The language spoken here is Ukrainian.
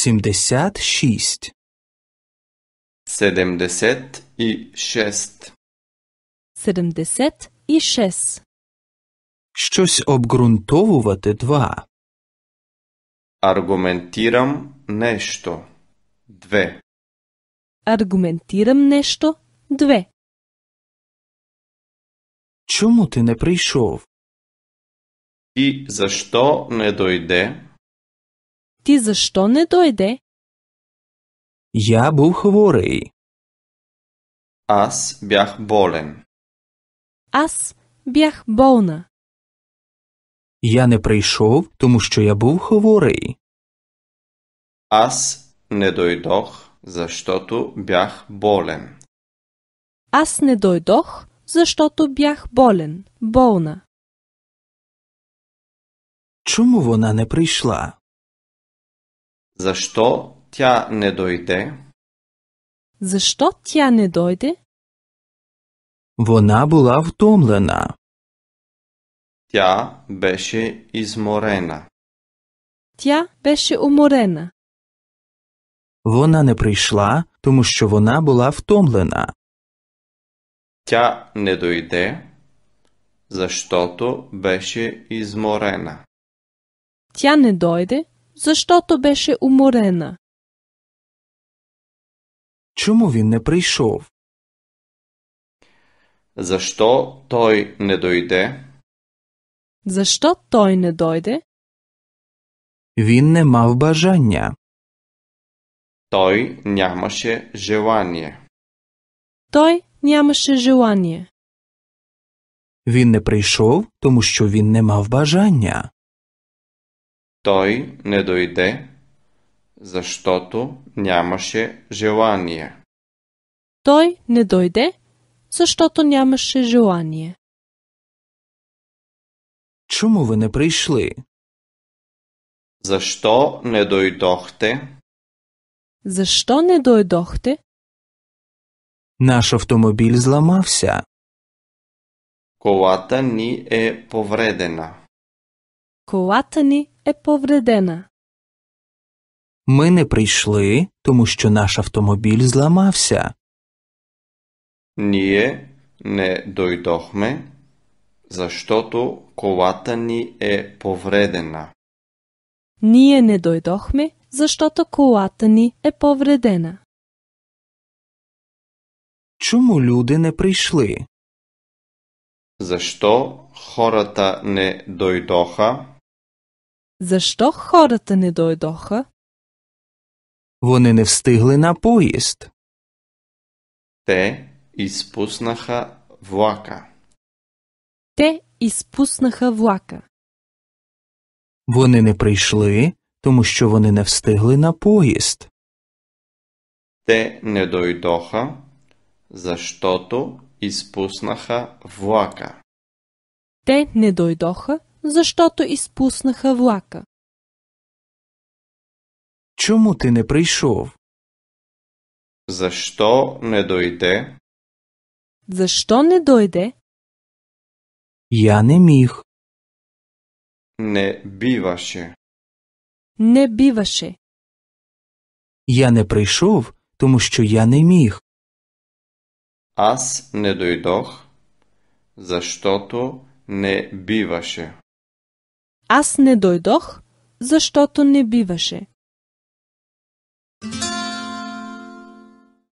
76 Седемдесет и шест. Седемдесет і шест. Щось обґрунтовувати два. Аргументирам нещо. Две. Аргументирам нещо. Две. Чому ти не прийшов? І за що не дойде? Ти защо не дойде? Я був хворий. Аз бях болен. Аз бях болна. Я не прийшов, тому що я був хворий. Аз не дойдох, защото бях болен. Аз не дойдох, защото бях болен, болна. Чому вона не прийшла? Защо тя не дойде? Защо тя не дойде? Вона була втомлена. Тя беше изморена. Тя беше уморена. Вона не прийшла, тому що вона була втомлена. Тя не дойде, защото беше изморена. Тя не дойде, Защото беше уморена. Чому він не прийшов? Защо той не дойде? Защо той не дойде? Він не мав бажання. Той нямаше желання. Той нямаше желання. Він не прийшов, тому що він не мав бажання. Той не дойде, защото нямаше желание. Той не дойде, защото нямаше желание. Чому ви не прийшли? Защо не дойдохте? Защо не дойдохте? Наш автомобіль зламався. Колата ни е повредена. Колата ни е повредена. Ми не прийшли, тому що наш автомобіль зламався. Ние не дойдохме, защото колата ни е повредена. Ние не дойдохме, защото колата ни е повредена. Чому люди не прийшли? Защо хората не дойдоха? За що ходите не дойдоха? Вони не встигли на поїзд. Те іспуснаха влака. Те іспуснаха влака. Вони не прийшли, тому що вони не встигли на поїзд. Те не дойдоха, за що то іспуснаха влака. Те не дойдоха, за что-то из влака. Чому ти не прийшов? Защо не дойде? За що не дойде? Я не міг. Не біваше. Не біваше. Я не прийшов, тому що я не міг. Аз не дойдох, защото не биваше. Аз не дойдох, защото не биваше.